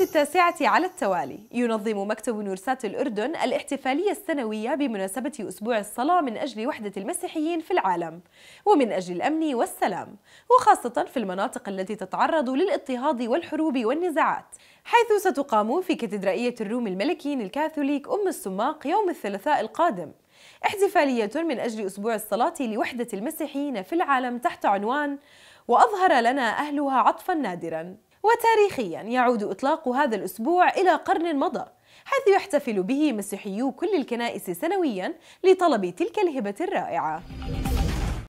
التاسعة على التوالي ينظم مكتب نورسات الأردن الاحتفالية السنوية بمناسبة أسبوع الصلاة من أجل وحدة المسيحيين في العالم ومن أجل الأمن والسلام وخاصة في المناطق التي تتعرض للاضطهاد والحروب والنزاعات حيث ستقام في كاتدرائية الروم الملكين الكاثوليك أم السماق يوم الثلاثاء القادم احتفالية من أجل أسبوع الصلاة لوحدة المسيحيين في العالم تحت عنوان وأظهر لنا أهلها عطفا نادرا وتاريخيا يعود إطلاق هذا الأسبوع إلى قرن مضى حيث يحتفل به مسيحيو كل الكنائس سنويا لطلب تلك الهبة الرائعة